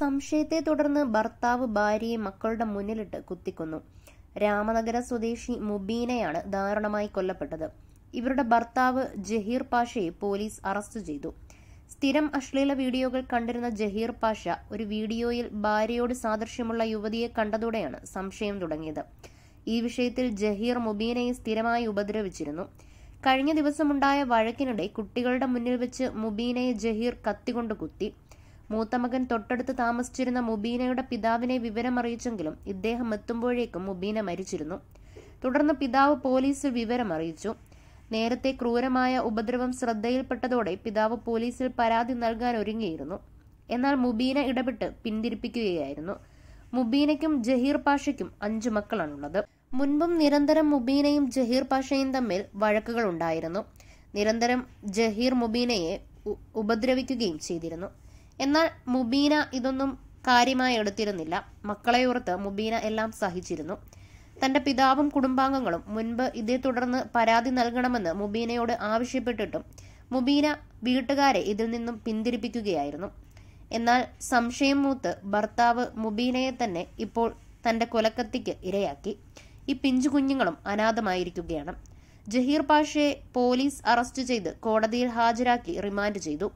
സംശയത്തെ തുടർന്ന് ഭർത്താവ് ഭാര്യയെ മക്കളുടെ മുന്നിലിട്ട് കുത്തിക്കൊന്നു രാമനഗര സ്വദേശി മുബീനയാണ് ദാരുണമായി കൊല്ലപ്പെട്ടത് ഇവരുടെ ഭർത്താവ് ജഹീർ പാഷയെ പോലീസ് അറസ്റ്റ് ചെയ്തു സ്ഥിരം അശ്ലീല വീഡിയോകൾ കണ്ടിരുന്ന ജഹീർ പാഷ ഒരു വീഡിയോയിൽ ഭാര്യയോട് സാദൃശ്യമുള്ള യുവതിയെ കണ്ടതോടെയാണ് സംശയം തുടങ്ങിയത് ഈ വിഷയത്തിൽ ജഹീർ മുബീനയെ സ്ഥിരമായി ഉപദ്രവിച്ചിരുന്നു കഴിഞ്ഞ ദിവസമുണ്ടായ വഴക്കിനിടെ കുട്ടികളുടെ മുന്നിൽ വെച്ച് മുബീനയെ ജഹീർ കത്തികൊണ്ട് കുത്തി മൂത്ത മകൻ തൊട്ടടുത്ത് താമസിച്ചിരുന്ന മുബീനയുടെ പിതാവിനെ വിവരമറിയിച്ചെങ്കിലും ഇദ്ദേഹം എത്തുമ്പോഴേക്കും മുബീന മരിച്ചിരുന്നു തുടർന്ന് പിതാവ് പോലീസിൽ വിവരമറിയിച്ചു നേരത്തെ ക്രൂരമായ ഉപദ്രവം ശ്രദ്ധയിൽപ്പെട്ടതോടെ പിതാവ് പോലീസിൽ പരാതി നൽകാൻ ഒരുങ്ങിയിരുന്നു എന്നാൽ മുബീന ഇടപെട്ട് പിന്തിരിപ്പിക്കുകയായിരുന്നു മുബീനയ്ക്കും ജഹീർ പാഷയ്ക്കും അഞ്ചു മക്കളാണുള്ളത് മുൻപും നിരന്തരം മുബീനയും ജഹീർ പാഷയും തമ്മിൽ വഴക്കുകൾ ഉണ്ടായിരുന്നു നിരന്തരം ജഹീർ മുബീനയെ ഉപദ്രവിക്കുകയും ചെയ്തിരുന്നു എന്നാൽ മുബീന ഇതൊന്നും കാര്യമായി എടുത്തിരുന്നില്ല മക്കളെയോർത്ത് മുബീന എല്ലാം സഹിച്ചിരുന്നു തന്റെ പിതാവും കുടുംബാംഗങ്ങളും മുൻപ് ഇതേ തുടർന്ന് പരാതി നൽകണമെന്ന് മുബീനയോട് ആവശ്യപ്പെട്ടിട്ടും മുബീന വീട്ടുകാരെ ഇതിൽ നിന്നും പിന്തിരിപ്പിക്കുകയായിരുന്നു എന്നാൽ സംശയം മൂത്ത് ഭർത്താവ് മുബീനയെ തന്നെ ഇപ്പോൾ തന്റെ കൊലക്കത്തിക്ക് ഇരയാക്കി ഈ പിഞ്ചു കുഞ്ഞുങ്ങളും അനാഥമായിരിക്കുകയാണ് ജഹീർ പാഷയെ പോലീസ് അറസ്റ്റ് ചെയ്ത് കോടതിയിൽ ഹാജരാക്കി റിമാൻഡ് ചെയ്തു